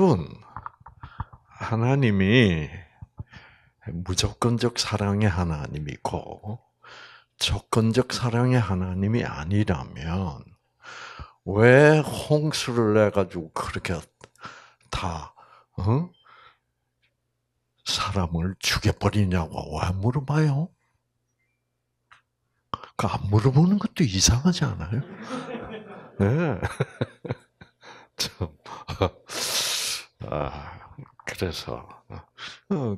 여러분, 하나님이 무조건적 사랑의 하나님이고, 조건적 사랑의 하나님이 아니라면, 왜 홍수를 내가지고 그렇게 다, 어? 사람을 죽여버리냐고 왜 물어봐요? 그 안 물어보는 것도 이상하지 않아요? 네. 참. 아, 그래서 어,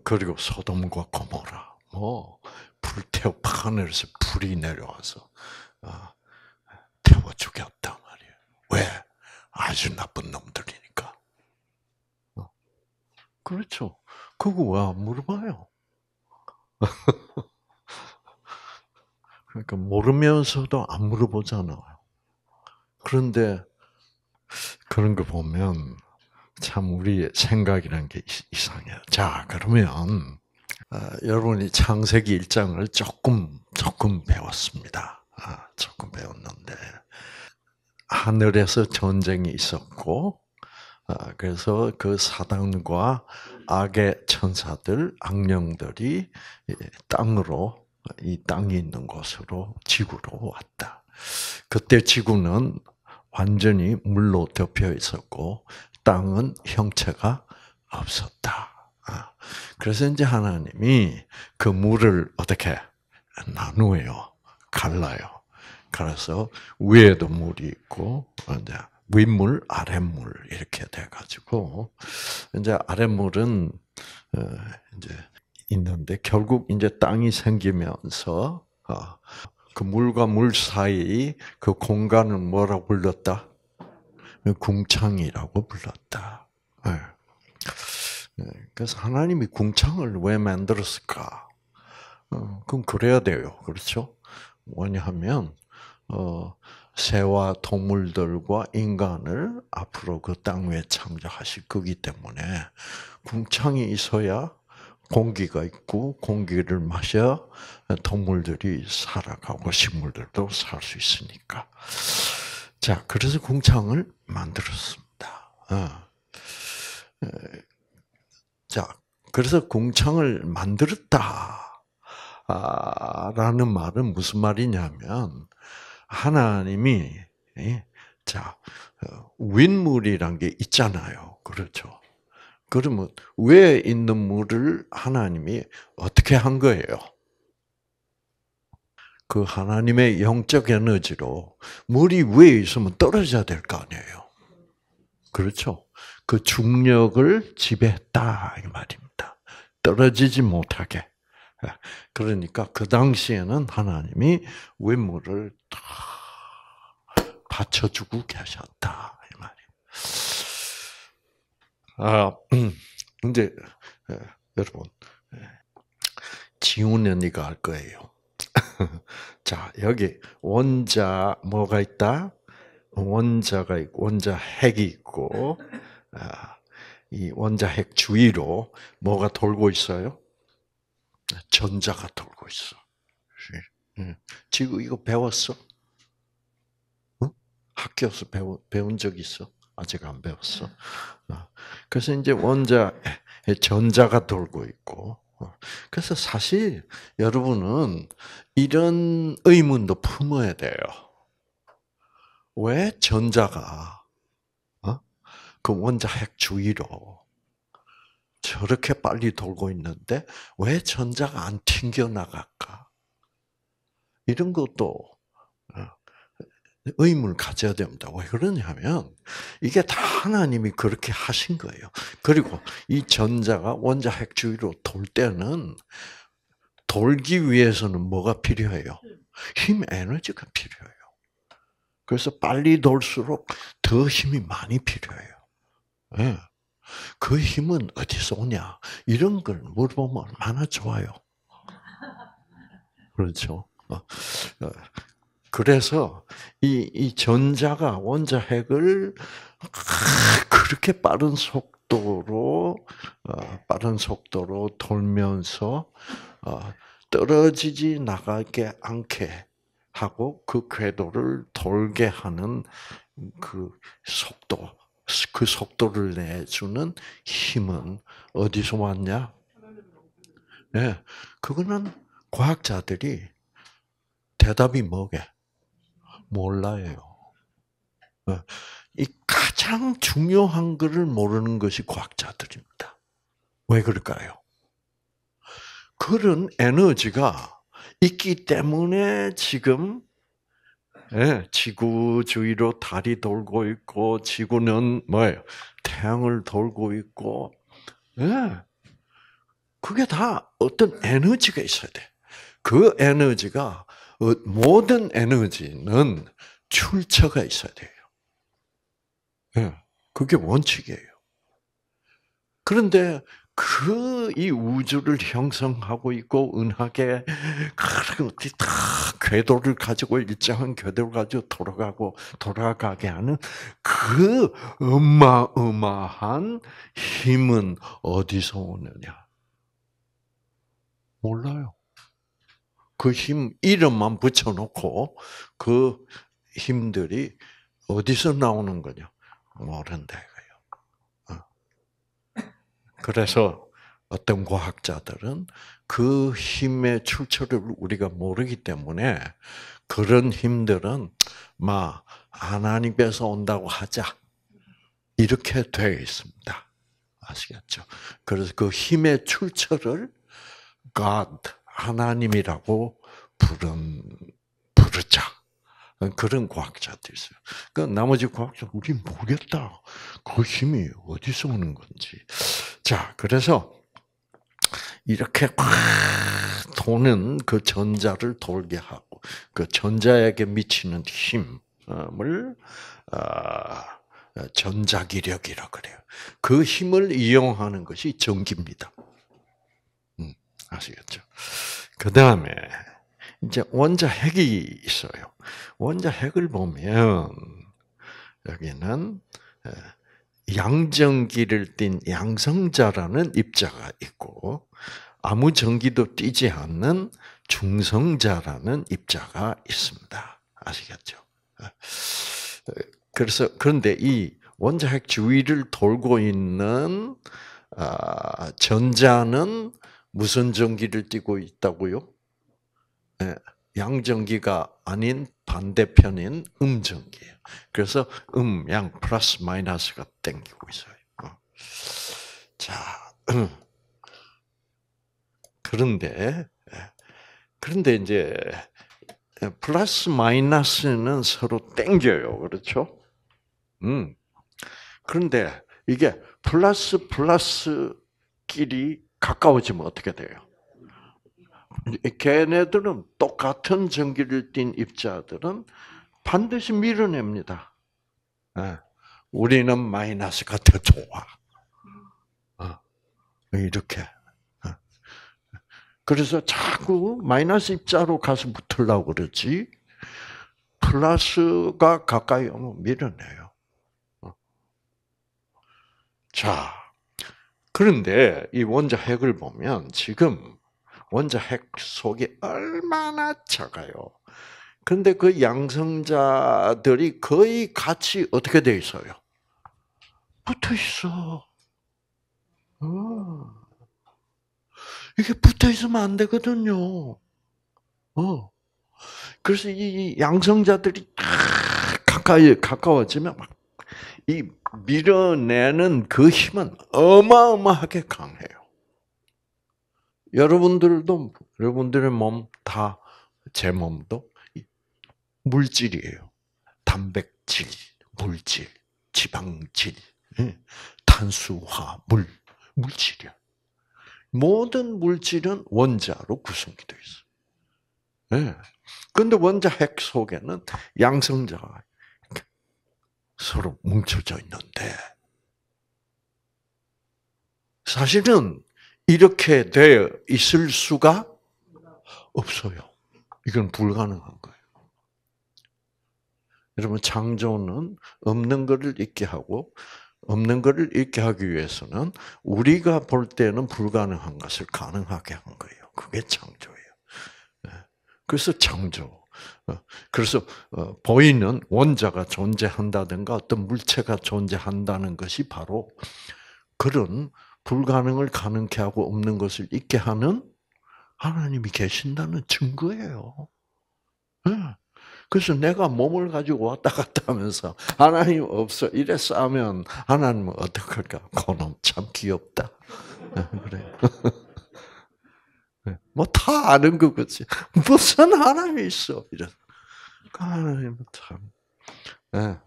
그리고 소돔과 고모라 뭐 불태워 파내서 불이 내려와서 어, 태워 죽였단 말이에요. 왜? 아주 나쁜 놈들이니까. 어, 그렇죠. 그거 와 물어봐요. 그러니까 모르면서도 안 물어보잖아요. 그런데 그런 거 보면 참 우리의 생각이란 게 이상해요. 자, 그러면 아, 여러분이 창세기 1장을 조금 조금 배웠습니다. 아, 조금 배웠는데 하늘에서 전쟁이 있었고 아, 그래서 그 사단과 악의 천사들, 악령들이 예, 땅으로 이 땅이 있는 곳으로 지구로 왔다. 그때 지구는 완전히 물로 덮여 있었고 땅은 형체가 없었다. 아, 그래서 이제 하나님이 그 물을 어떻게 나누어요, 갈라요. 그래서 위에도 물이 있고 이제 윗물, 아랫물 이렇게 돼가지고 이제 아랫물은 어, 이제 있는데 결국 이제 땅이 생기면서 어, 그 물과 물 사이 그 공간을 뭐라 불렀다? 궁창이라고 불렀다. 예. 네, 그래서 하나님이 궁창을 왜 만들었을까? 어, 그럼 그래야 돼요. 그렇죠? 뭐냐하면 어, 새와 동물들과 인간을 앞으로 그 땅 위에 창조하실 거기 때문에 궁창이 있어야 공기가 있고 공기를 마셔 동물들이 살아가고 식물들도 살 수 있으니까. 자, 그래서 궁창을 만들었습니다. 어. 자, 그래서 궁창을 만들었다. 아, 라는 말은 무슨 말이냐면, 하나님이, 자, 어, 윗물이란 게 있잖아요. 그렇죠. 그러면 왜 있는 물을 하나님이 어떻게 한 거예요? 그 하나님의 영적 에너지로 물이 위에 있으면 떨어져야 될 거 아니에요. 그렇죠? 그 중력을 지배했다 이 말입니다. 떨어지지 못하게. 그러니까 그 당시에는 하나님이 외물을 다 받쳐주고 계셨다 이 말이에요. 아, 이제 여러분 지훈 언니가 할 거예요. 자, 여기 원자 뭐가 있다? 원자가 있고 원자 핵이 있고 아, 이 원자 핵 주위로 뭐가 돌고 있어요? 전자가 돌고 있어. 예, 예. 지금 이거 배웠어? 응? 어? 학교에서 배운 배운 적 있어? 아직 안 배웠어. 아, 그래서 이제 원자 전자가 돌고 있고 어, 그래서 사실 여러분은 이런 의문도 품어야 돼요. 왜 전자가 어? 그 원자 핵 주위로 저렇게 빨리 돌고 있는데 왜 전자가 안 튕겨 나갈까? 이런 것도 어, 의문을 가져야 됩니다. 왜 그러냐면 이게 다 하나님이 그렇게 하신 거예요. 그리고 이 전자가 원자 핵주위로 돌 때는 돌기 위해서는 뭐가 필요해요? 힘 에너지가 필요해요. 그래서 빨리 돌수록 더 힘이 많이 필요해요. 네. 그 힘은 어디서 오냐? 이런 걸 물어보면 얼마나 좋아요. 그렇죠. 어. 어. 그래서 이, 이 전자가 원자 핵을 그렇게 빠른 속도로 어, 빠른 속도로 돌면서 어, 떨어지지 나가게 않게 하고 그 궤도를 돌게 하는 그 속도 그 속도를 내주는 힘은 어디서 왔냐? 예, 네, 그거는 과학자들이 대답이 뭐게? 몰라요. 예. 이 가장 중요한 것을 모르는 것이 과학자들입니다. 왜 그럴까요? 그런 에너지가 있기 때문에 지금 예, 지구 주위로 달이 돌고 있고 지구는 뭐예요? 태양을 돌고 있고 예. 그게 다 어떤 에너지가 있어야 돼. 그 에너지가 모든 에너지는 출처가 있어야 돼요. 예, 그게 원칙이에요. 그런데 그 이 우주를 형성하고 있고 은하계 그렇다 궤도를 가지고 일정한 궤도를 가지고 돌아가고 돌아가게 하는 그 어마어마한 힘은 어디서 오느냐? 몰라요. 그힘 이름만 붙여놓고 그 힘들이 어디서 나오는 거냐 모른다 이거요. 어. 그래서 어떤 과학자들은 그 힘의 출처를 우리가 모르기 때문에 그런 힘들은 마 하나님께서 온다고 하자 이렇게 되어 있습니다. 아시겠죠? 그래서 그 힘의 출처를 God 하나님이라고 부른 부르자. 그런 과학자도 있어요. 그 나머지 과학자 우리 모르겠다. 그 힘이 어디서 오는 건지. 자, 그래서 이렇게 도는 그 전자를 돌게 하고 그 전자에게 미치는 힘을 아, 전자기력이라 그래요. 그 힘을 이용하는 것이 전기입니다. 음, 아시겠죠? 그 다음에 이제 원자 핵이 있어요. 원자 핵을 보면 여기는 양전기를 띤 양성자라는 입자가 있고 아무 전기도 뛰지 않는 중성자라는 입자가 있습니다. 아시겠죠? 그래서 그런데 이 원자핵 주위를 돌고 있는 아, 전자는 무슨 전기를 띠고 있다고요? 네, 양전기가 아닌 반대편인 음전기예요. 그래서 음, 양 플러스 마이너스가 땡기고 있어요. 어. 자, 그런데 예, 그런데 이제 플러스 마이너스는 서로 땡겨요. 그렇죠? 음. 그런데 이게 플러스 플러스끼리 가까워지면 어떻게 돼요? 걔네들은 똑같은 전기를 띤 입자들은 반드시 밀어냅니다. 예. 우리는 마이너스가 더 좋아. 어. 이렇게. 어. 그래서 자꾸 마이너스 입자로 가서 붙으려고 그러지, 플러스가 가까이 오면 밀어내요. 어. 자, 그런데 이 원자 핵을 보면 지금 원자 핵 속이 얼마나 작아요. 그런데 그 양성자들이 거의 같이 어떻게 돼 있어요? 붙어 있어. 어. 이게 붙어 있으면 안 되거든요. 어. 그래서 이 양성자들이 가까이 가까워지면 막이 밀어내는 그 힘은 어마어마하게 강해요. 여러분들도 여러분들의 몸 다 제 몸도 물질이에요. 단백질, 물질, 지방질, 예, 탄수화, 물, 물질이요. 모든 물질은 원자로 구성 되어 있어요. 그데 예. 원자 핵 속에는 양성자가 서로 뭉쳐져 있는데 사실은 이렇게 되어 있을 수가 없어요. 이건 불가능한 거예요. 여러분 창조는 없는 것을 있게 하고 없는 것을 있게 하기 위해서는 우리가 볼 때는 불가능한 것을 가능하게 한 거예요. 그게 창조예요. 네. 그래서 창조. 어, 그래서 어, 보이는 원자가 존재한다든가 어떤 물체가 존재한다는 것이 바로 그런 불가능을 가능케 하고 없는 것을 있게 하는 하나님이 계신다는 증거예요. 예. 그래서 내가 몸을 가지고 왔다 갔다 하면서 하나님 없어 이래 싸면 하나님은 어떡할까? 그놈 참 귀엽다. 예, 그래. 네. 뭐다 아는 거겠지. 무슨 하나님이 있어? 이런. 하나님 참. 네.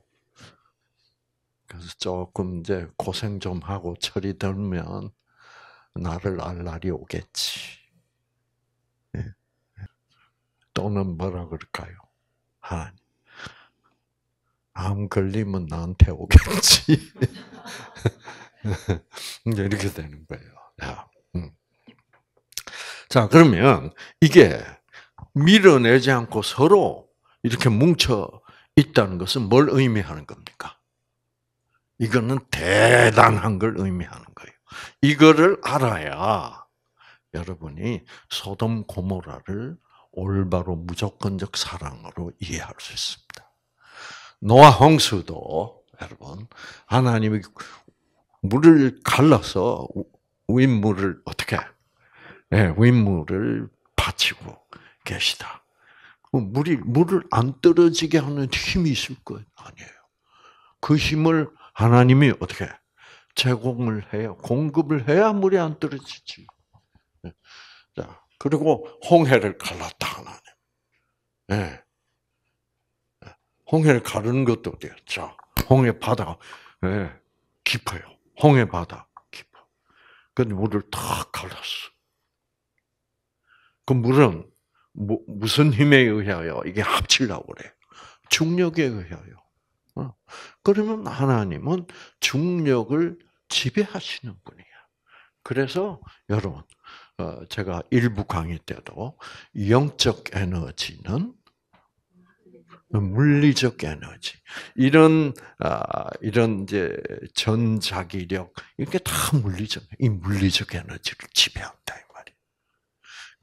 그래서 조금 이제 고생 좀 하고 철이 들면 나를 알 날이 오겠지. 네. 또는 뭐라 그럴까요? 하나님. 암 걸리면 나한테 오겠지. 이제 이렇게 되는 거예요. 야. 자, 그러면 이게 밀어내지 않고 서로 이렇게 뭉쳐 있다는 것은 뭘 의미하는 겁니까? 이거는 대단한 걸 의미하는 거예요. 이거를 알아야 여러분이 소돔 고모라를 올바로 무조건적 사랑으로 이해할 수 있습니다. 노아 홍수도 여러분 하나님이 물을 갈라서 윗물을 어떻게 예, 윗물을 바치고 계시다. 그 물이 물을 안 떨어지게 하는 힘이 있을 것 아니에요. 그 힘을 하나님이 어떻게 제공을 해요. 공급을 해야 물이 안 떨어지지. 예. 자, 그리고 홍해를 갈랐다 하나님. 예. 예. 홍해를 가르는 것도 어때요? 자, 홍해 바다가 예, 깊어요. 홍해 바다 깊어. 근데 물을 탁 갈랐어. 그 물은 뭐, 무슨 힘에 의하여 이게 합치려고 그래. 중력에 의하여. 어? 그러면 하나님은 중력을 지배하시는 분이야. 그래서 여러분, 어, 제가 일부 강의 때도 영적 에너지는 물리적 에너지 이런 아, 이런 이제 전자기력 이렇게 다 물리적 이 물리적 에너지를 지배한다.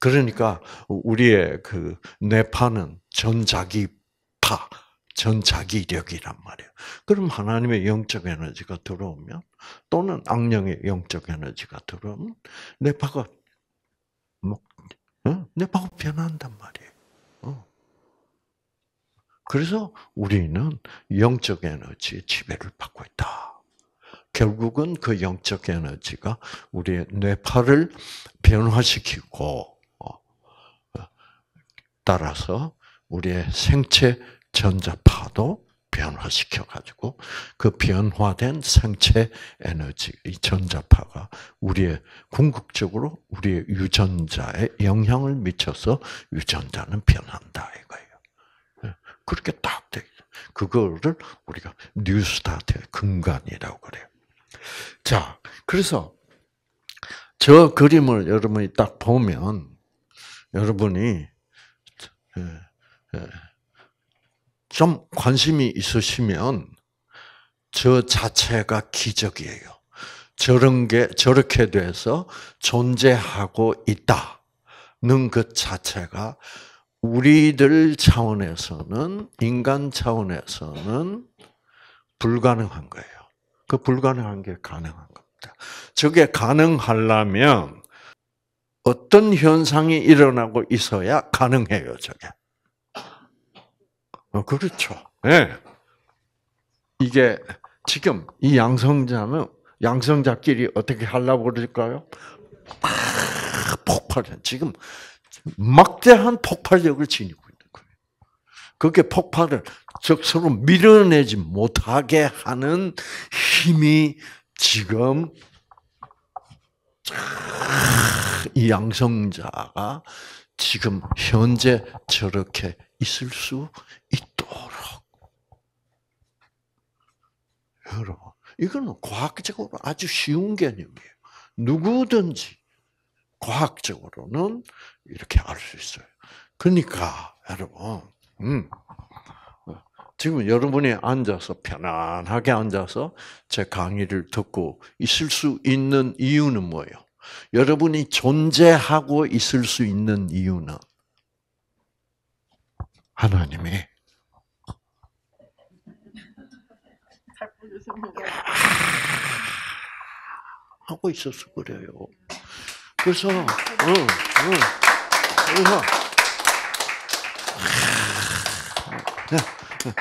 그러니까 우리의 그 뇌파는 전자기파, 전자기력이란 말이에요. 그럼 하나님의 영적 에너지가 들어오면 또는 악령의 영적 에너지가 들어오면 뇌파가 뭐 어? 뇌파가 변한단 말이에요. 어. 그래서 우리는 영적 에너지의 지배를 받고 있다. 결국은 그 영적 에너지가 우리의 뇌파를 변화시키고 따라서 우리의 생체 전자파도 변화시켜 가지고 그 변화된 생체 에너지 이 전자파가 우리의 궁극적으로 우리의 유전자에 영향을 미쳐서 유전자는 변한다 이거예요. 예, 그렇게 딱 돼. 그거를 우리가 뉴스타트의 근간이라고 그래요. 자, 그래서 저 그림을 여러분이 딱 보면 여러분이 예, 예. 좀 관심이 있으시면 저 자체가 기적이에요. 저런 게 저렇게 돼서 존재하고 있다는 것 자체가 우리들 차원에서는 인간 차원에서는 불가능한 거예요. 그 불가능한 게 가능한 겁니다. 저게 가능하려면 어떤 현상이 일어나고 있어야 가능해요, 저게. 어, 그렇죠. 네. 이게 지금 이 양성자는 양성자끼리 어떻게 하려고 그럴까요? 아, 폭발은 지금 막대한 폭발력을 지니고 있는 거예요. 그게 폭발을 즉 서로 밀어내지 못하게 하는 힘이 지금 아, 이 양성자가 지금 현재 저렇게 있을 수 있도록. 여러분, 이거는 과학적으로 아주 쉬운 개념이에요. 누구든지 과학적으로는 이렇게 알 수 있어요. 그러니까 여러분, 음, 지금 여러분이 앉아서 편안하게 앉아서 제 강의를 듣고 있을 수 있는 이유는 뭐예요? 여러분이 존재하고 있을 수 있는 이유는 하나님이 아, 하고 있어서 그래요. 그래서 응, 응, 아, 네, 네.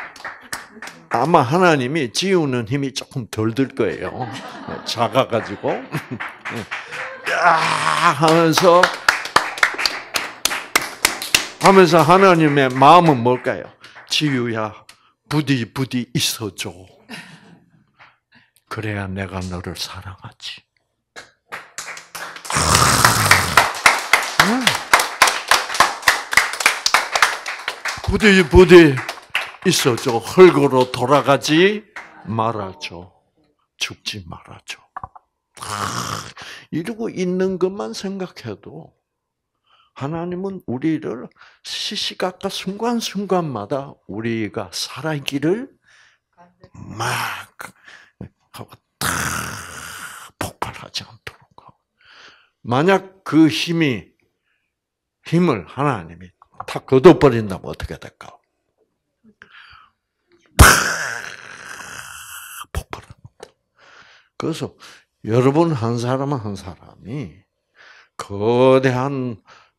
아마 하나님이 지우는 힘이 조금 덜 들 거예요. 네, 작아가지고. 야 아, 하면서 하면서 하나님의 마음은 뭘까요? 지우야 부디 부디 있어줘. 그래야 내가 너를 사랑하지. 아. 부디 부디 있어줘. 흙으로 돌아가지 말아줘. 죽지 말아줘. 아, 이러고 있는 것만 생각해도 하나님은 우리를 시시각각 순간순간마다 우리가 살아있기를 막 하고 다 폭발하지 않도록 하고 만약 그 힘이 힘을 하나님이 다 걷어버린다면 어떻게 될까? 그래서 여러분 한 사람 은한 사람이 거대한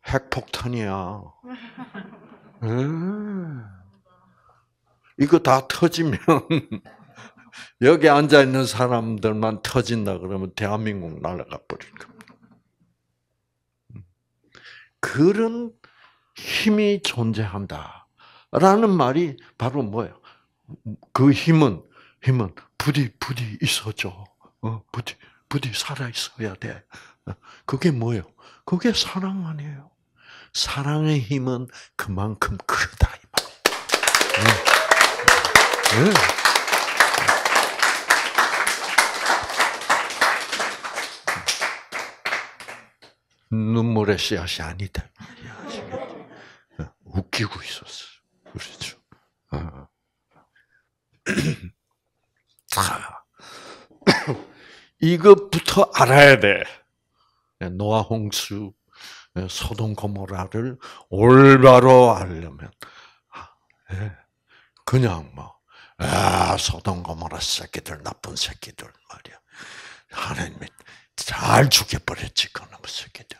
핵폭탄이야. 이거 다 터지면 여기 앉아 있는 사람들만 터진다 그러면 대한민국 날아가 버릴 겁니다. 그런 힘이 존재한다라는 말이 바로 뭐예요? 그 힘은 힘은 부디 부디 있어줘. 어, 부디, 부디 살아있어야 돼. 그게 뭐예요? 그게 사랑 아니에요. 사랑의 힘은 그만큼 크다, 네. 네. 눈물의 씨앗이 아니다. 웃기고 있었어. 이것부터 알아야 돼. 노아 홍수, 소돔 고모라를 올바로 알려면 아, 예, 그냥 뭐 아, 소돔 고모라 새끼들 나쁜 새끼들 말이야. 하나님이 잘 죽여버렸지 그놈 새끼들.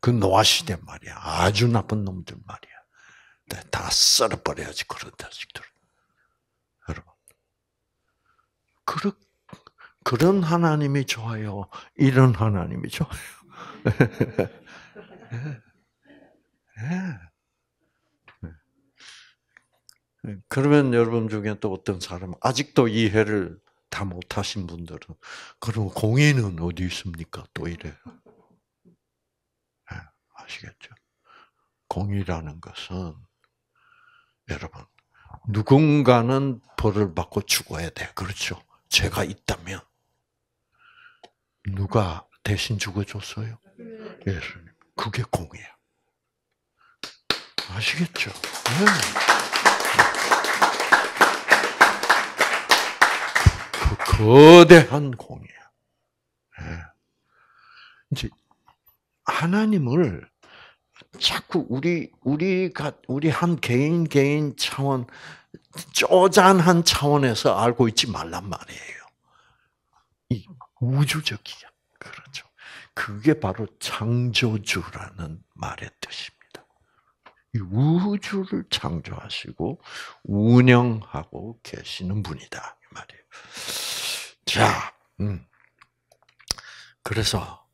그 노아 시대 말이야. 아주 나쁜 놈들 말이야. 네, 다 썰어버려야지 그런 자식들. 여러분 그렇게. 그런 하나님이 좋아요. 이런 하나님이 좋아요. 예. 예. 그러면 여러분 중에 또 어떤 사람 아직도 이해를 다 못하신 분들은 그럼 공의는 어디 있습니까? 또 이래요. 예, 아시겠죠? 공의라는 것은 여러분 누군가는 벌을 받고 죽어야 돼. 그렇죠? 죄가 있다면 누가 대신 죽어줬어요? 예수님. 그게 공이야. 아시겠죠? 네. 그 거대한 공이야. 네. 이제 하나님을 자꾸 우리 우리가 우리 한 개인 개인 차원 쪼잔한 차원에서 알고 있지 말란 말이에요. 이 우주적이야 그렇죠. 그게 바로 창조주라는 말의 뜻입니다. 우주를 창조하시고 운영하고 계시는 분이다. 이 말이에요. 자, 음. 그래서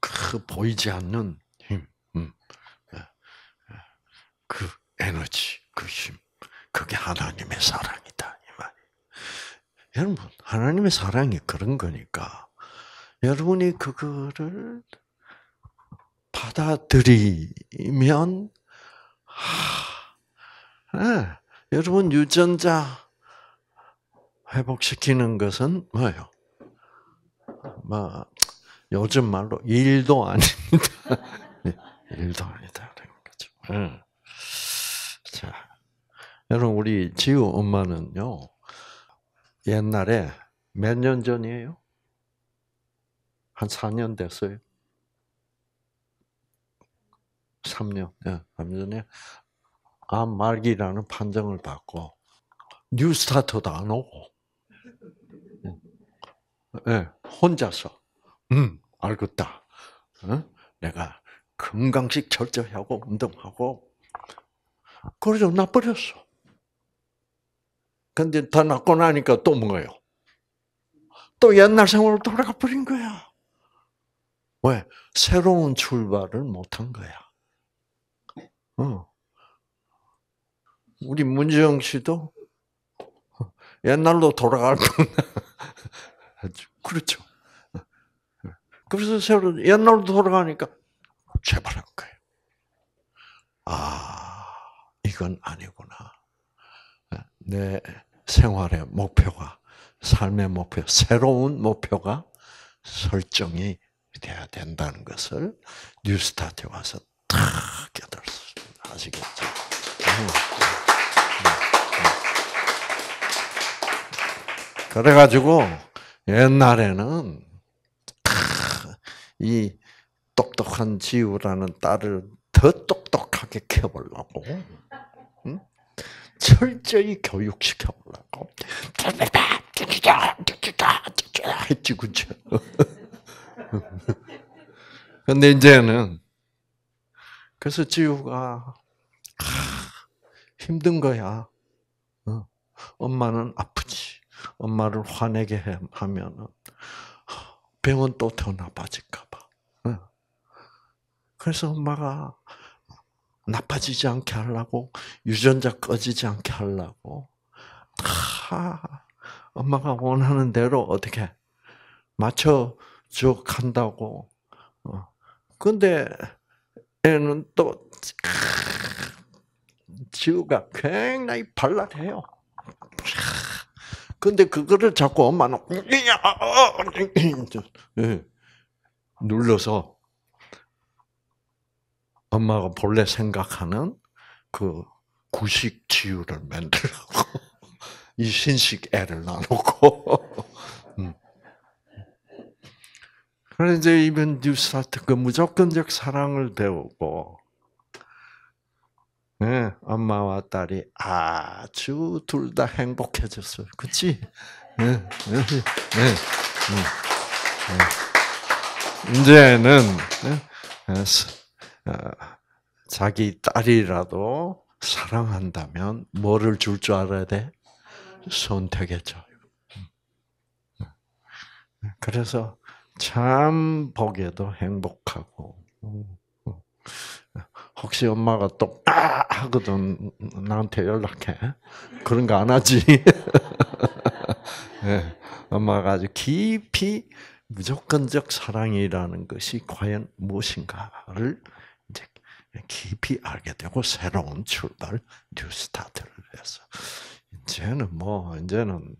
그 보이지 않는 힘, 음. 예, 예. 그 에너지, 그 힘, 그게 하나님의 사랑이다. 여러분, 하나님의 사랑이 그런 거니까 여러분이 그거를 받아들이면 하, 네. 여러분 유전자 회복시키는 것은 뭐예요? 뭐 요즘 말로 일도 아니다 예, 일도 아니다 라는 거죠. 네. 자, 여러분 우리 지우 엄마는요 옛날에 몇 년 전이에요? 한 4년 됐어요. 3년, 예, 3년에 암 말기라는 판정을 받고 뉴 스타트도 안 오고, 예, 예 혼자서, 음, 알겠다. 어? 내가 건강식 철저히 하고 운동하고 그래서 나버렸어. 근데 다 낫고 나니까 또 뭐예요? 또 옛날 생활로 돌아가 버린 거야. 왜? 새로운 출발을 못한 거야. 어. 우리 문지영 씨도 옛날로 돌아갈 뻔. 그렇죠. 그래서 새로 옛날로 돌아가니까 재발한 거예요. 아, 이건 아니구나. 내 생활의 목표가, 삶의 목표, 새로운 목표가 설정이 돼야 된다는 것을 뉴스타트에 와서 탁 깨달습니다. 았 아시겠죠? 그래가지고 옛날에는 이 똑똑한 지우라는 딸을 더 똑똑하게 키워보려고 응? 철저히 교육시켜보려고 했지 그죠? 근데 이제는 그래서 지우가 힘든 거야. 어, 엄마는 아프지. 엄마를 화내게 하면은 병은 또 더 나빠질까 봐. 어. 그래서 엄마가 나빠지지 않게 하려고 유전자 꺼지지 않게 하려고 엄마가 원하는 대로 어떻게 맞춰 적한다고. 어. 근데 애는 또 지우가 굉장히 발랄해요. 근데 그거를 자꾸 엄마는 예. 눌러서 엄마가 본래 생각하는 그 구식 지우를 만들고 이 신식 애를 나누고 그래서 이제 이번 뉴스타트 그 무조건적 사랑을 배우고 네, 엄마와 딸이 아주 둘 다 행복해졌어요. 그치? 네, 네, 네, 네, 네. 이제는 네, 어, 자기 딸이라도 사랑한다면 뭐를 줄 줄 알아야 돼? 선택의 자유. 음, 그래서 참 보기에도 행복하고 음. 혹시 엄마가 또 아! 하거든 나한테 연락해 그런 거 안 하지 네. 엄마가 아주 깊이 무조건적 사랑이라는 것이 과연 무엇인가를 이제 깊이 알게 되고 새로운 출발 뉴스타트를 해서 이제는 뭐 이제는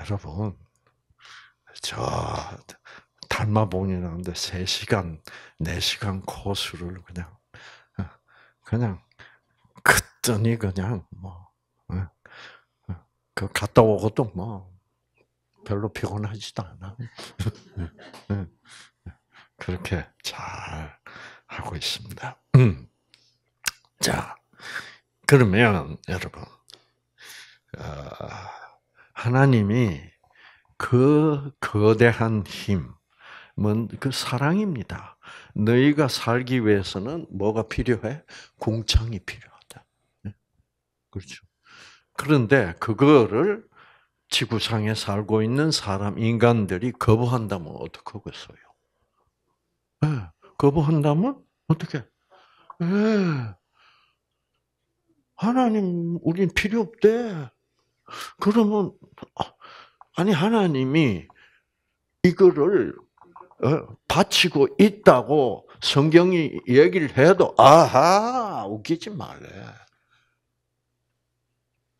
여러분 저 달마봉이라는데 3시간, 4시간 코스를 그냥, 어, 그냥, 그더니 그냥, 뭐, 어, 어, 그 갔다 오고도 뭐, 별로 피곤하지도 않아. 그렇게 잘 하고 있습니다. 음. 자, 그러면 여러분, 하나님이 그 거대한 힘은 그 사랑입니다. 너희가 살기 위해서는 뭐가 필요해? 공창이 필요하다. 네? 그렇죠. 그런데 그거를 지구상에 살고 있는 사람, 인간들이 거부한다면 어떡하겠어요? 네. 거부한다면 어떻게? 네. 하나님, 우린 필요 없대. 그러면 아, 아니 하나님이 이거를 어, 바치고 있다고 성경이 얘기를 해도 아하 웃기지 말래.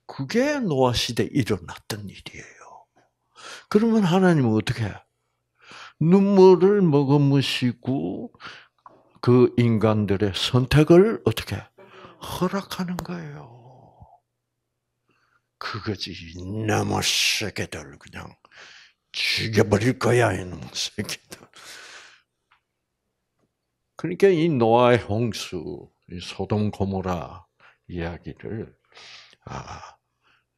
그게 노아 시대 일어났던 일이에요. 그러면 하나님은 어떻게 해? 눈물을 머금으시고 그 인간들의 선택을 어떻게 허락하는 거예요. 그것지 이놈의 새끼들 그냥 죽여버릴 거야 이놈의 새끼들. 그러니까 이 노아의 홍수, 이 소돔 고모라 이야기를 아,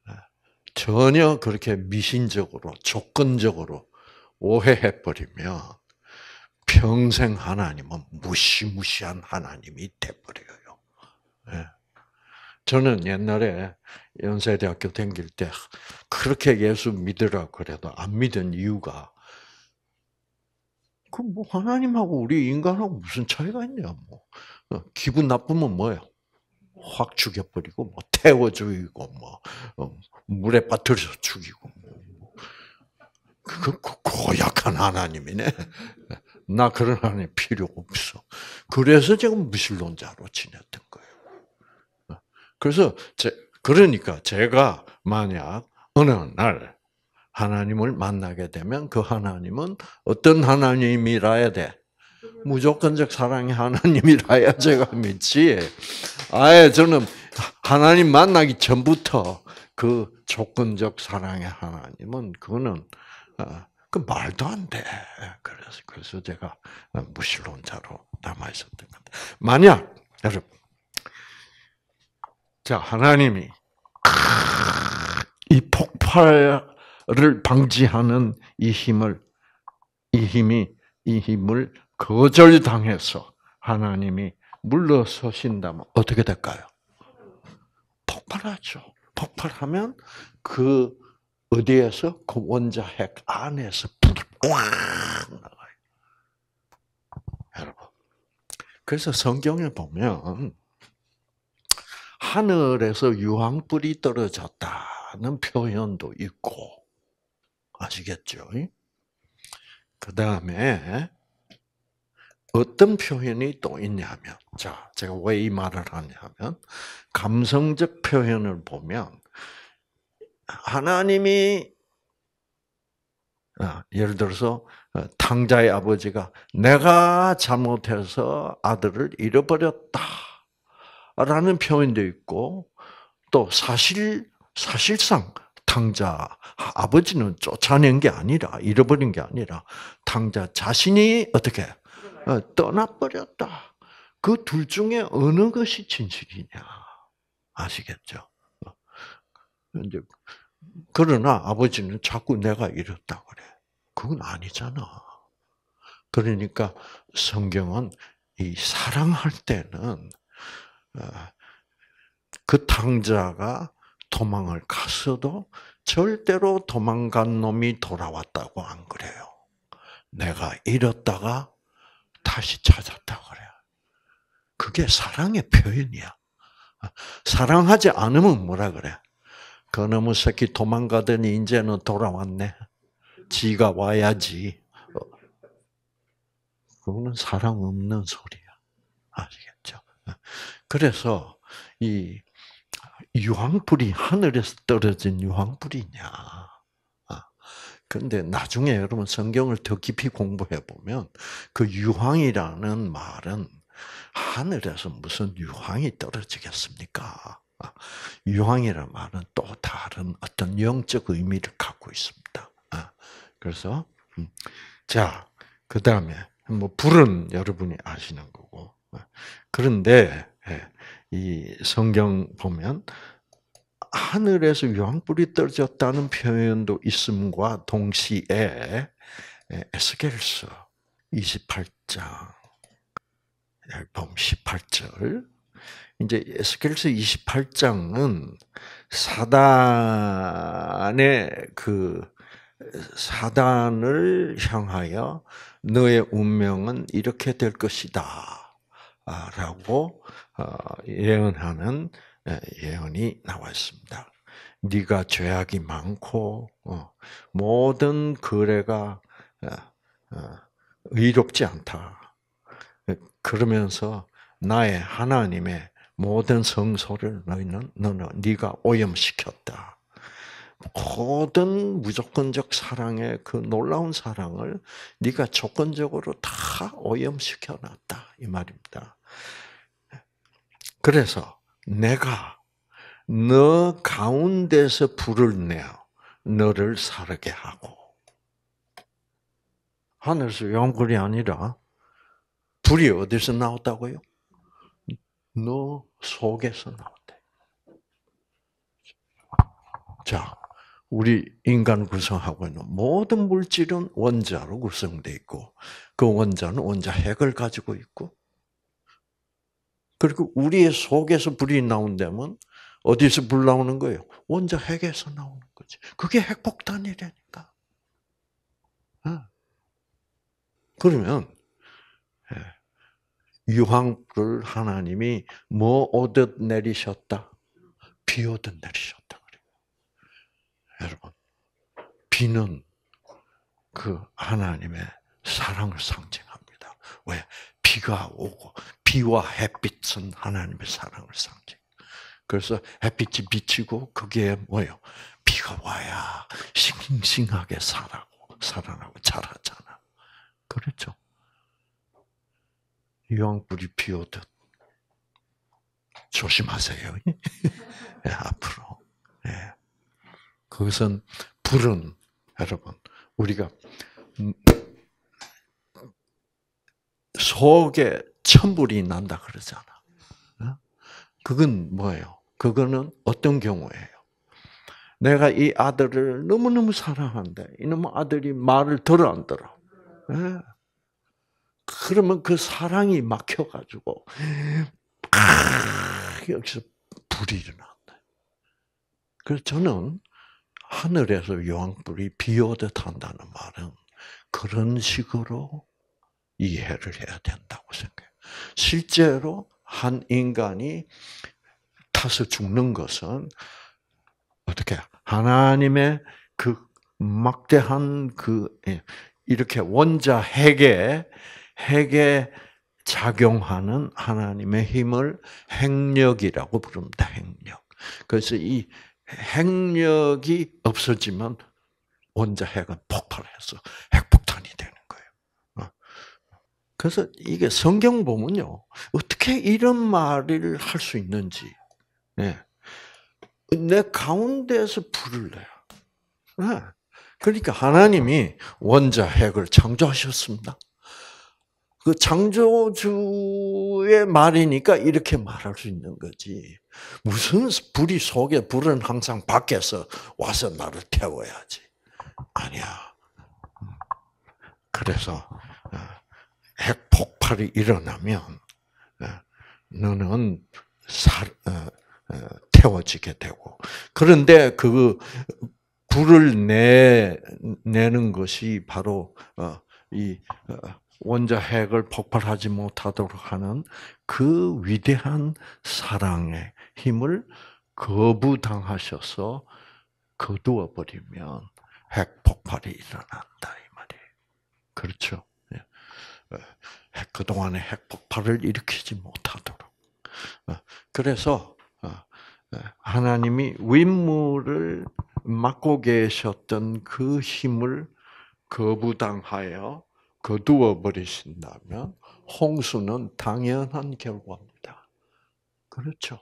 아 전혀 그렇게 미신적으로 조건적으로 오해해 버리면 평생 하나님은 무시무시한 하나님이 돼 버려요. 예. 저는 옛날에 연세대학교 다닐 때 그렇게 예수 믿으라 그래도 안 믿은 이유가 그 뭐 하나님하고 우리 인간하고 무슨 차이가 있냐 뭐 어, 기분 나쁘면 뭐예요? 확 죽여버리고 뭐 태워 뭐, 어, 죽이고 뭐 물에 빠뜨려서 죽이고 뭐. 그건 고약한 하나님이네. 나 그런 하나님 필요 없어. 그래서 지금 무신론자로 지냈던 거예요. 그래서 제, 그러니까 제가 만약 어느 날 하나님을 만나게 되면 그 하나님은 어떤 하나님이라야 해 돼? 무조건적 사랑의 하나님이라야 해 제가 믿지. 아예 저는 하나님 만나기 전부터 그 조건적 사랑의 하나님은 그거는 어, 그 말도 안 돼. 그래서 그래서 제가 무신론자로 남아 있었던 건데 만약 여러분 자, 하나님이 이 폭발을 방지하는 이 힘을 이 힘이 이 힘을 거절당해서 하나님이 물러서신다면 어떻게 될까요? 폭발하죠. 폭발하면 그 어디에서 그 원자 핵 안에서 불이 꽝 나가요. 여러분. 그래서 성경에 보면 하늘에서 유황불이 떨어졌다는 표현도 있고 아시겠죠? 그 다음에 어떤 표현이 또 있냐면 자 제가 왜 이 말을 하냐면 감성적 표현을 보면 하나님이 아, 예를 들어서 어, 탕자의 아버지가 내가 잘못해서 아들을 잃어버렸다. 라는 표현도 있고, 또 사실, 사실상 당자, 아버지는 쫓아낸 게 아니라, 잃어버린 게 아니라, 당자 자신이 어떻게, 어, 떠나버렸다. 그 둘 중에 어느 것이 진실이냐. 아시겠죠? 이제 그러나 아버지는 자꾸 내가 잃었다 그래. 그건 아니잖아. 그러니까 성경은 이 사랑할 때는 어, 그 탕자가 도망을 갔어도 절대로 도망간 놈이 돌아왔다고 안 그래요. 내가 잃었다가 다시 찾았다 그래요. 그게 사랑의 표현이야. 사랑하지 않으면 뭐라 그래? 그놈의 새끼 도망가더니 이제는 돌아왔네. 지가 와야지. 어. 그거는 사랑 없는 소리야. 아시겠 그래서 이 유황불이 하늘에서 떨어진 유황불이냐. 아, 근데 나중에 여러분 성경을 더 깊이 공부해 보면 그 유황이라는 말은 하늘에서 무슨 유황이 떨어지겠습니까? 아, 유황이라는 말은 또 다른 어떤 영적 의미를 갖고 있습니다. 아, 그래서 음, 자, 그다음에 뭐 불은 여러분이 아시는 거고. 그런데 네. 이 성경 보면 하늘에서 유황불이 떨어졌다는 표현도 있음과 동시에 예, 에스겔서 28장 앨범 18절 이제 에스겔서 28장은 사단의 그 사단을 향하여 너의 운명은 이렇게 될 것이다. 아, 라고 어, 예언하는 예, 예언이 나와 있습니다. 네가 죄악이 많고 어, 모든 거래가 어, 의롭지 않다. 예, 그러면서 나의 하나님의 모든 성소를 너희는 너는 네가 오염시켰다. 모든 무조건적 사랑의 그 놀라운 사랑을 네가 조건적으로 다 오염시켜 놨다 이 말입니다. 그래서 내가 너 가운데서 불을 내어 너를 사르게 하고 하늘에서 영골이 아니라 불이 어디서 나왔다고요? 너 속에서 나왔대. 자, 우리 인간 구성하고 있는 모든 물질은 원자로 구성되 어 있고 그 원자는 원자 핵을 가지고 있고 그리고 우리의 속에서 불이 나온다면 어디서 불 나오는 거예요? 원자 핵에서 나오는 거지. 그게 핵폭탄이라니까. 그러면 예, 유황을 하나님이 뭐 오듯 내리셨다? 비 오듯 내리셨다. 여러분, 비는 그 하나님의 사랑을 상징합니다. 왜? 비가 오고 비와 햇빛은 하나님의 사랑을 상징. 그래서 햇빛이 비치고 거기에 뭐요? 비가 와야 싱싱하게 살아고 살아나고 자라잖아. 그렇죠? 유황불이 피오듯 조심하세요. 네, 앞으로. 네. 그것은 불은 여러분 우리가 음, 속에 천불이 난다 그러잖아. 어? 그건 뭐예요? 그거는 어떤 경우예요? 내가 이 아들을 너무너무 사랑한다. 이놈 아들이 말을 들어 안 들어. 예? 그러면 그 사랑이 막혀가지고, 여기서 불이 일어난다. 그래서 저는 하늘에서 요한불이 비 오듯 한다는 말은 그런 식으로 이해를 해야 된다고 생각해요. 실제로 한 인간이 타서 죽는 것은 어떻게 하나님의 그 막대한 그 예, 이렇게 원자 핵에 핵에 작용하는 하나님의 힘을 핵력이라고 부릅니다. 핵력. 그래서 이 핵력이 없어지면 원자 핵은 폭발해서 핵폭 그래서 이게 성경 보면요. 어떻게 이런 말을 할 수 있는지. 네. 내 가운데에서 불을 내요. 네. 그러니까 하나님이 원자 핵을 창조하셨습니다. 그 창조주의 말이니까 이렇게 말할 수 있는 거지. 무슨 불이 속에 불은 항상 밖에서 와서 나를 태워야지. 아니야. 음. 그래서 핵폭발이 일어나면 예, 너는 사, 어, 어, 태워지게 되고 그런데 그 불을 내 내는 것이 바로 어, 이 원자 핵을 폭발하지 못하도록 하는 그 위대한 사랑의 힘을 거부당하셔서 거두어 버리면 핵 폭발이 일어난다 이 말이에요. 그렇죠? 어, 그동안의 핵폭발을 일으키지 못하도록. 어, 그래서 어, 하나님이 윗물을 막고 계셨던 그 힘을 거부당하여 거두어 버리신다면 홍수는 당연한 결과입니다. 그렇죠.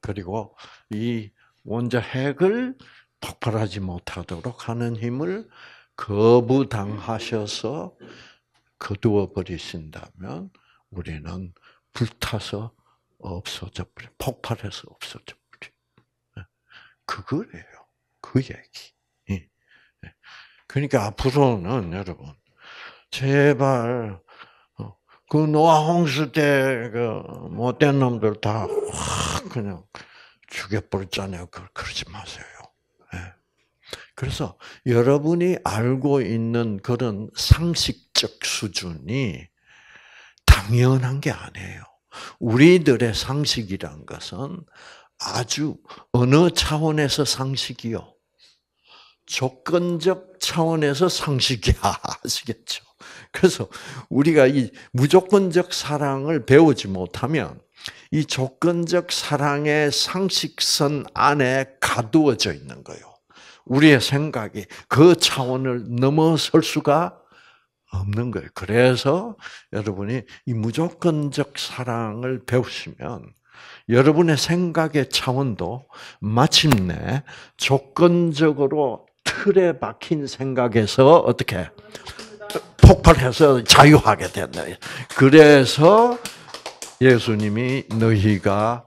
그리고 이 원자 핵을 폭발하지 못하도록 하는 힘을 거부당하셔서 거두어 버리신다면 우리는 불타서 없어져 버려. 폭발해서 없어져 버려. 예, 그거래요. 그 얘기. 예, 예. 그러니까 앞으로는 여러분, 제발, 어, 그 노아홍수 때, 그, 못된 놈들 다확 그냥 죽여버렸잖아요. 그러지 마세요. 그래서 여러분이 알고 있는 그런 상식적 수준이 당연한 게 아니에요. 우리들의 상식이란 것은 아주 어느 차원에서 상식이요? 조건적 차원에서 상식이야. 아시겠죠? 그래서 우리가 이 무조건적 사랑을 배우지 못하면 이 조건적 사랑의 상식선 안에 가두어져 있는 거예요. 우리의 생각이 그 차원을 넘어설 수가 없는 거예요. 그래서 여러분이 이 무조건적 사랑을 배우시면 여러분의 생각의 차원도 마침내 조건적으로 틀에 박힌 생각에서 어떻게 폭발해서 자유하게 된다. 그래서 예수님이 너희가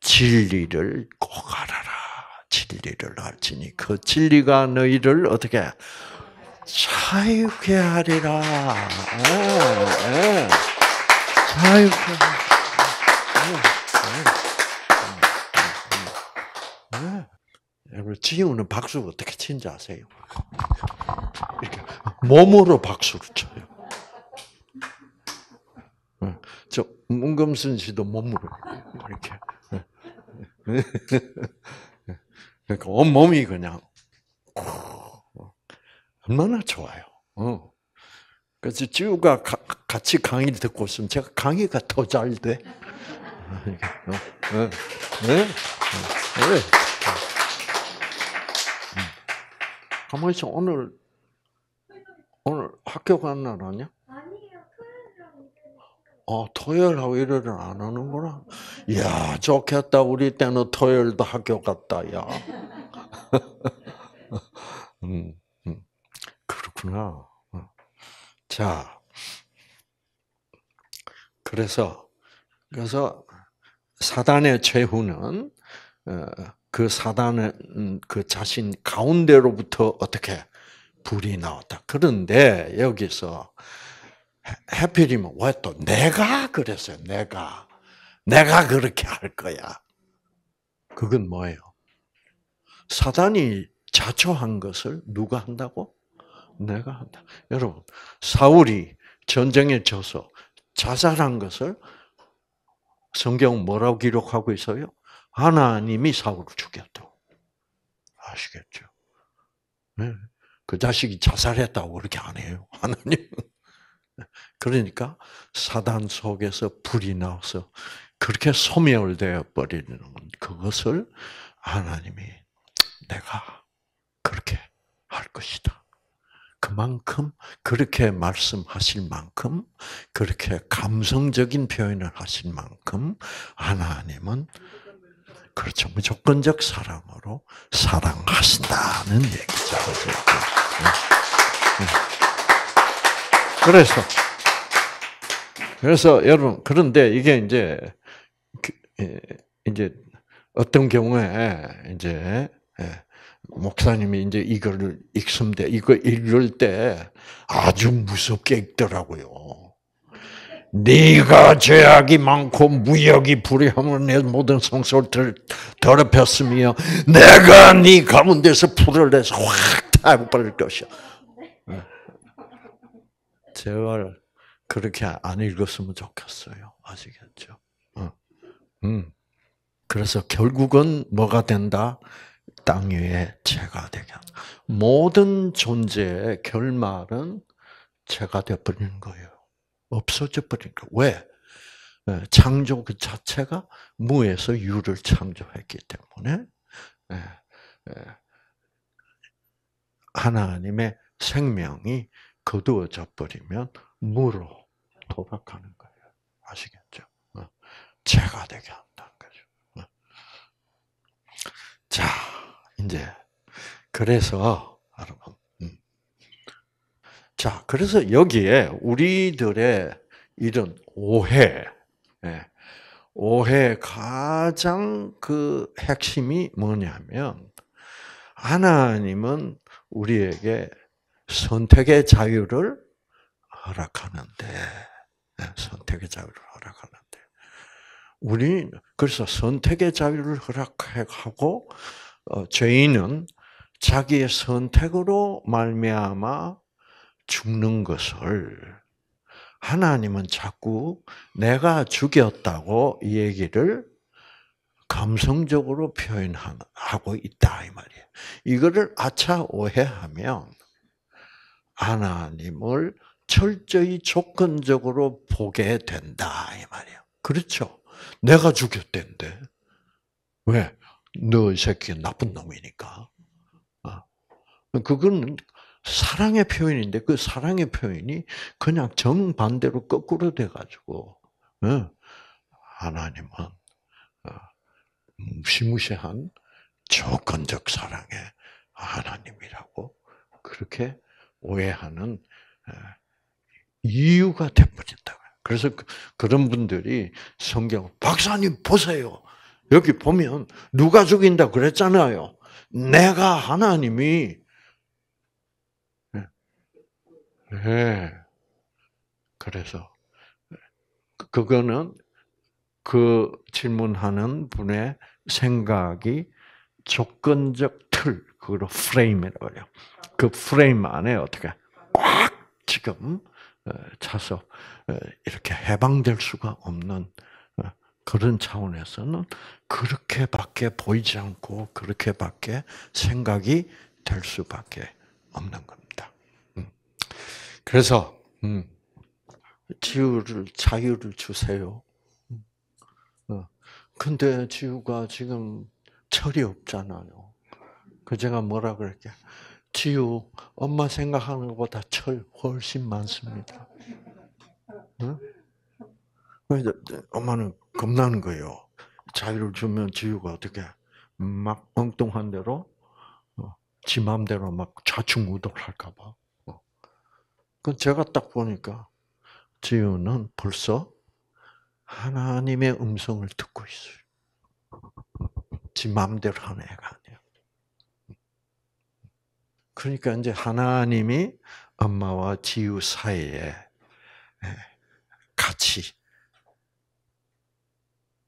진리를 꼭 알아라. 진리를 알지니 그 진리가 너희를 어떻게 자유케 하리라. 네, 네. 자유케. 네, 여러분 지우는 박수 어떻게 친지 아세요? 이렇게 몸으로 박수를 쳐요. 저 문금순 씨도 몸으로 이렇게. 그러니까 온몸이 그냥 얼마나 좋아요. 어. 그래서 지우가 가, 같이 강의 듣고 있으면 제가 강의가 더 잘 돼. 어. 어. 어. 가만히 있어. 오늘, 오늘 학교 가는 날 아니야? 어, 토요일하고 일요일은 안 하는구나. 야 좋겠다. 우리 때는 토요일도 학교 갔다, 야. 음, 음, 그렇구나. 어. 자. 그래서, 그래서 사단의 최후는, 어, 그 사단의, 음, 그 자신 가운데로부터 어떻게 불이 나왔다. 그런데 여기서 해필이면 왜 또 내가 그랬어요. 내가 내가 그렇게 할 거야. 그건 뭐예요? 사단이 자초한 것을 누가 한다고? 내가 한다. 여러분, 사울이 전쟁에 져서 자살한 것을 성경은 뭐라고 기록하고 있어요? 하나님이 사울을 죽였다. 아시겠죠? 네. 그 자식이 자살했다고 그렇게 안 해요. 하나님. 그러니까 사단 속에서 불이 나서 그렇게 소멸되어 버리는 그것을 하나님이 내가 그렇게 할 것이다. 그만큼 그렇게 말씀하실 만큼 그렇게 감성적인 표현을 하실 만큼 하나님은 그렇죠 무조건적 사랑으로 사랑하신다는 얘기죠. 네. 네. 그래서, 그래서 여러분, 그런데 이게 이제, 그, 예, 이제 어떤 경우에 이제, 예, 목사님이 이제 이거를 읽습대, 이거 읽을 때 아주 무섭게 읽더라고요. 네가 죄악이 많고 무역이 불의함으로 내 모든 성소를 더럽혔으며 내가 네 가운데서 풀을 내서 확 타버릴 것이야. 제발 그렇게 안 읽었으면 좋겠어요. 아시겠죠? 어. 음. 그래서 결국은 뭐가 된다? 땅 위에 죄가 되게 한다. 모든 존재의 결말은 죄가 되어버리는 거예요. 없어져 버린 거. 왜? 예, 창조 그 자체가 무에서 유를 창조했기 때문에 예, 예. 하나님의 생명이 거두어져 버리면 무로 도박하는 거예요. 아시겠죠? 어. 죄가 되게 한다는 거죠. 어. 자, 이제 그래서 여러분, 음. 자, 그래서 여기에 우리들의 이런 오해, 예. 오해 가장 그 핵심이 뭐냐면 하나님은 우리에게 선택의 자유를 허락하는데, 예, 선택의 자유를 허락하는데, 우리 그래서 선택의 자유를 허락하고 어, 죄인은 자기의 선택으로 말미암아 죽는 것을 하나님은 자꾸 내가 죽였다고 이 얘기를 감성적으로 표현하고 있다 이 말이에요. 이거를 아차 오해하면 하나님을 철저히 조건적으로 보게 된다 이 말이야. 그렇죠? 내가 죽였댄데 왜? 너 새끼 나쁜 놈이니까. 어. 그건 사랑의 표현인데 그 사랑의 표현이 그냥 정반대로 거꾸로 돼가지고 어. 하나님은 어, 무시무시한 조건적 사랑의 하나님이라고 그렇게 오해하는 어, 이유가 돼버렸다고. 그래서 그, 그런 분들이 성경 박사님 보세요. 여기 보면 누가 죽인다 그랬잖아요. 내가 하나님이 네. 그래서 그, 그거는 그 질문하는 분의 생각이 조건적 틀, 그걸 프레임이라고 해요. 그 프레임 안에 어떻게 꽉 지금 어, 차서 어, 이렇게 해방될 수가 없는 어, 그런 차원에서는 그렇게밖에 보이지 않고 그렇게밖에 생각이 될 수밖에 없는 겁니다. 음. 그래서 음. 유를 자유를 주세요. 음. 근데 지유가 지금 철이 없잖아요. 그 제가 뭐라 그럴게 지우 엄마 생각하는 것보다 철 훨씬 많습니다. 응? 엄마는 겁나는 거예요. 자유를 주면 지우가 어떻게 막 엉뚱한 대로 어, 지 마음대로 막 좌충우돌할까봐. 어. 그 제가 딱 보니까 지우는 벌써 하나님의 음성을 듣고 있어요. 지 마음대로 하는 애가 그러니까 이제 하나님이 엄마와 지우 사이에 예, 같이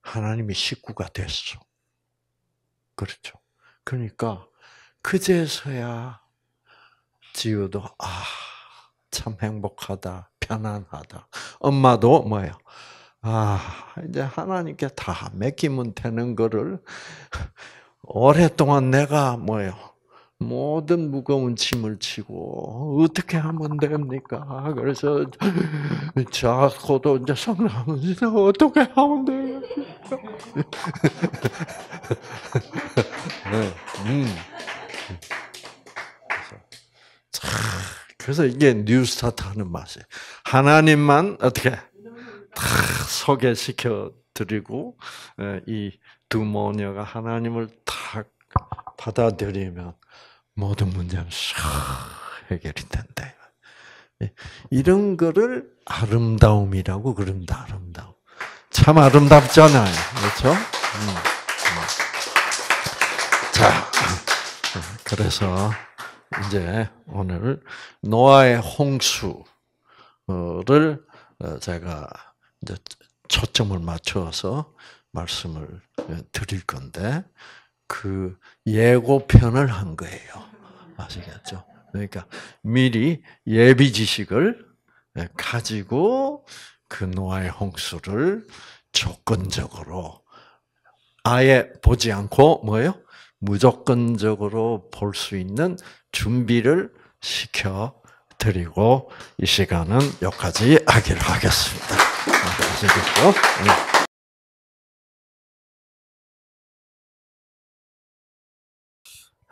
하나님이 식구가 됐어. 그렇죠. 그러니까 그제서야 지우도 아, 참 행복하다. 편안하다. 엄마도 뭐예요? 아, 이제 하나님께 다 맡기면 되는 거를 오랫동안 내가 뭐예요? 모든 무거운 짐을 치고 어떻게 하면 됩니까? 그래서 자고도 이제 성남에서 어떻게 하면 돼요? 네, 음. 그래서 이게 뉴스타트하는 맛이 하나님만 어떻게 다 소개시켜 드리고 예, 이두 모녀가 하나님을 탁 받아들이면 모든 문제는 싹 해결이 된다. 예? 이런 거를 아름다움이라고 그런다, 아름다움. 참 아름답잖아요. 그렇죠? 음, 음. 자, 그래서 이제 오늘 노아의 홍수를 어, 제가 이제 초점을 맞춰서 말씀을 예, 드릴 건데, 그 예고편을 한 거예요. 아시겠죠? 그러니까 미리 예비 지식을 예, 가지고 그 노아의 홍수를 조건적으로 아예 보지 않고 뭐예요? 무조건적으로 볼 수 있는 준비를 시켜 드리고 이 시간은 여기까지 하기로 하겠습니다. 아시겠죠? 예.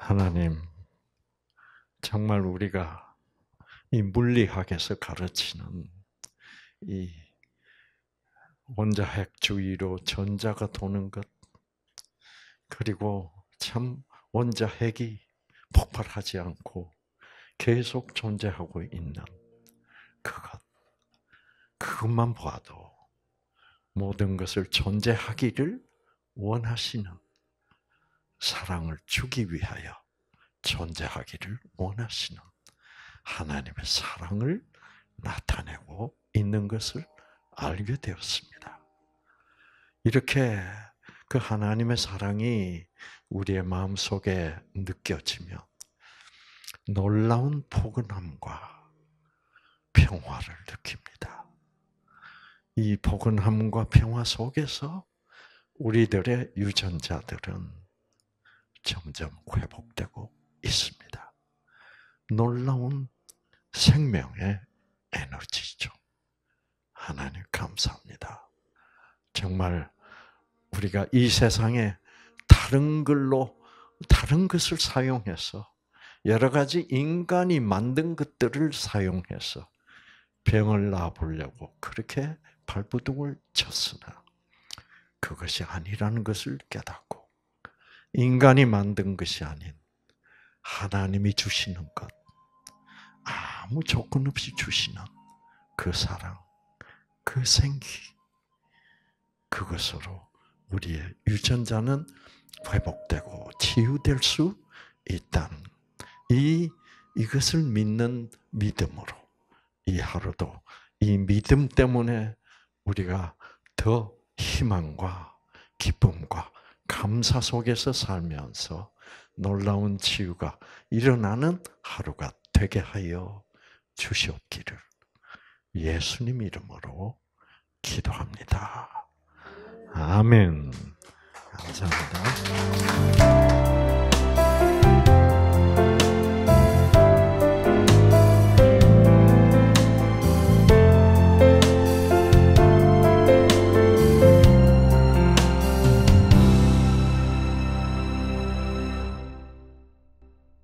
하나님, 정말 우리가 이 물리학에서 가르치는 이 원자핵 주위로 전자가 도는 것, 그리고 참 원자핵이 폭발하지 않고 계속 존재하고 있는 그것, 그것만 봐도 모든 것을 존재하기를 원하시는 사랑을 주기 위하여 존재하기를 원하시는 하나님의 사랑을 나타내고 있는 것을 알게 되었습니다. 이렇게 그 하나님의 사랑이 우리의 마음 속에 느껴지면 놀라운 포근함과 평화를 느낍니다. 이 포근함과 평화 속에서 우리들의 유전자들은 점점 회복되고 있습니다. 놀라운 생명의 에너지죠. 하나님 감사합니다. 정말 우리가 이 세상에 다른 걸로 다른 것을 사용해서 여러 가지 인간이 만든 것들을 사용해서 병을 놔보려고 그렇게 발부둥을 쳤으나 그것이 아니라는 것을 깨닫고 인간이 만든 것이 아닌 하나님이 주시는 것. 아무 조건 없이 주시는 그 사랑, 그 생기. 그것으로 우리의 유전자는 회복되고 치유될 수 있다는 이 이것을 믿는 믿음으로 이 하루도 이 믿음 때문에 우리가 더 희망과 기쁨과 감사 속에서 살면서 놀라운 치유가 일어나는 하루가 되게 하여 주시옵기를 예수님 이름으로 기도합니다. 아멘. 감사합니다.